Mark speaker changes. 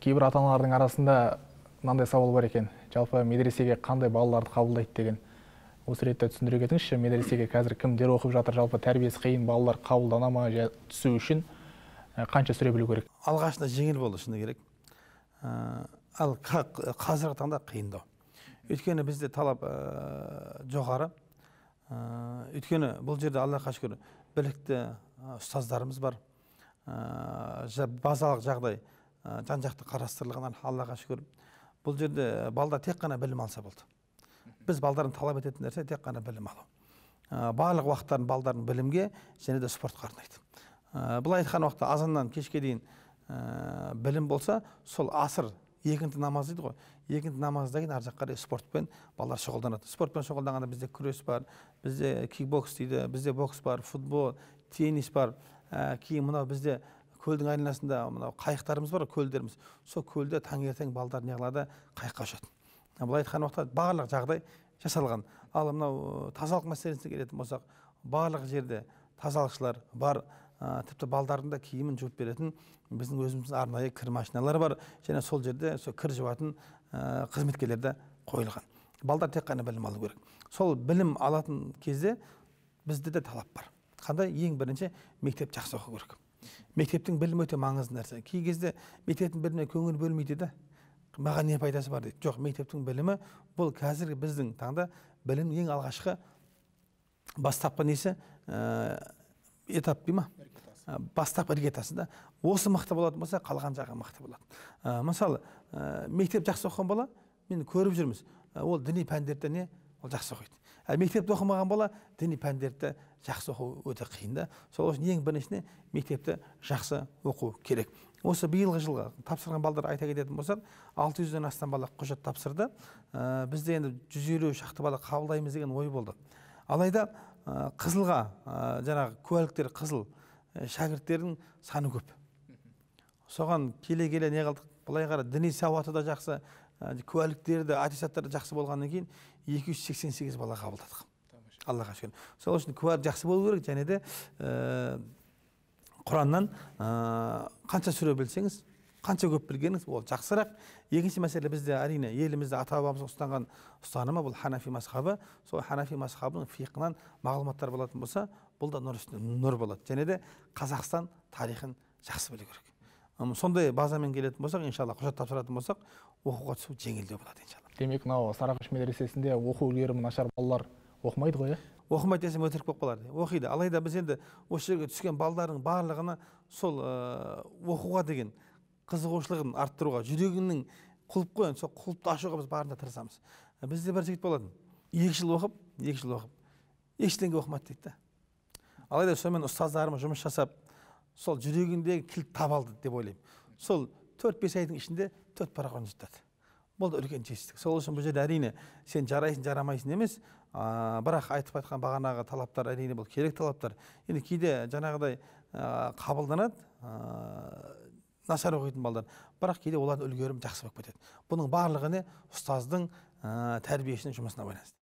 Speaker 1: кейбір ата аналардың арасында мынандай сауал бар екен жалпы медресеге қандай балаларды қабылдайды деген осы ретте түсіндіре кетіңізші медресеге қазір кімдер оқып жатыр жалпы тәрбиесі қиын балалар қабылдана ма түсу үшін ә, қанша сүре білу керек алғашында жеңіл болды шыны керек ә, ал қазіргі таңда қиындау өйткені бізде талап ә, жоғары өйткені бұл жерде аллаға шүкір білікті ұстаздарымыз бар базалық жағдай жан жақты қарастырылған аллаға шүкір бұл жерде э, балдар тек қана білім алса болды біз балдардан талап ететін нәрсе тек қана білім алу э, барлық уақыттарын балдарын білімге және де спортқа арнайды э, былай айтқан уақытта азаннан кешке дейін білім болса сол асыр екінті намаз дейді ғой екінті намаздан кейін ар жаққа қарай спортпен балалар шұғылданады спортпен шұғылданғанда бізде күрес бар бізде кикбокс дейді бізде бокс бар футбол теннис бар ә, кейін мынау бізде көлдің айналасында мынау қайықтарымыз бар көлдеріміз сол көлде таңертең балдар не қылады қайыққа ұшады былай айтқан уақытта барлық жағдай жасалған ал мынау тазалық мәселесіне келетін болсақ барлық жерде тазалықшылар бар ә, тіпті балдардың да киімін жуып беретін біздің өзіміздің арнайы кір машиналары бар және сол жерде сол кір жуатын ә, қызметкерлер де қойылған балдар тек қана білім алу керек сол білім алатын кезде бізде де талап бар қандай ең бірінші мектеп жақсы оқу керек мектептің білімі өте маңызды нәрсе кей кезде мектептің біліміне көңіл бөлмейді да маған не пайдасы бар дейді жоқ мектептің білімі бұл қазіргі біздің таңда білім ең алғашқы бастапқы несі ә, этап дей ма бастапқы іргетасы да осы мықты болатын болса қалған жағы мықты болады мысалы мектеп жақсы оқыған бала мен көріп жүрміз ол діни пәндерде не ол жақсы оқиды ә, мектепте оқымаған бала діни пәндерді жақсы оқу өте қиын да сол үшін ең біріншіне мектепті жақсы оқу керек осы биылғы жылғы тапсырған балдар айта кететін болсақ алты жүзден астам бала құжат тапсырды ә, бізде енді жүз елу шақты бала қабылдаймыз деген ой болды алайда ә, қызылға ә, жаңағы куәліктер қызыл ә, шәкірттердің саны көп соған келе келе не былай қара діни сауаты да жақсы куәліктері де аттестаттары жақсы болғаннан кейін екі жүз сексен сегіз бала қабылдадық аллаға шүкір сол үшін куә жақсы болу керек және де э, құраннан э, қанша сүре білсеңіз қанша көп білгеніңіз ол жақсырақ екінші мәселе бізде әрине елімізде ата бабамыз ұстанған ұстанымы бұл ханафи мазхабы сол ханафи мазхабының фиқынан мағлұматтар болатын болса бұл да нұр үстіне нұр болады және де қазақстан тарихын жақсы білу керек сондай базамен келетін болсақ иншалла құжат тапсыратын болсақ оқуға түсу жеңілдеу болады иншалла демек мынау сарыағаш медресесінде оқу үлгерімі нашар балалар оқымайды ғой иә оқымайды десем өтірік болып қалар оқиды алайда біз енді осы жерге түскен балалардың барлығына сол ә, оқуға деген қызығушылығын арттыруға жүрегінің құлып қой сол құлыпты ашуға біз барынша тырысамыз бізде бір жігіт болатын екі жыл оқып екі жыл оқып ештеңе оқымады дейді да алайда сонымен ұстаздарымыз жұмыс жасап сол жүрегіндегі кілт таба алды деп ойлаймын сол төрт бес айдың ішінде төрт пара бұл да үлкен жетістік сол үшін бұл жерде әрине сен жарайсың жарамайсың емес ә, бірақ айтып айтқан бағанағы талаптар әрине бұл керек талаптар енді кейде жаңағыдай ә, қабылданады ә, нашар оқитын балдар бірақ кейде олардың үлгерімі жақсы болып кетеді бұның барлығы не ұстаздың ә, тәрбиешінің жұмысына байланысты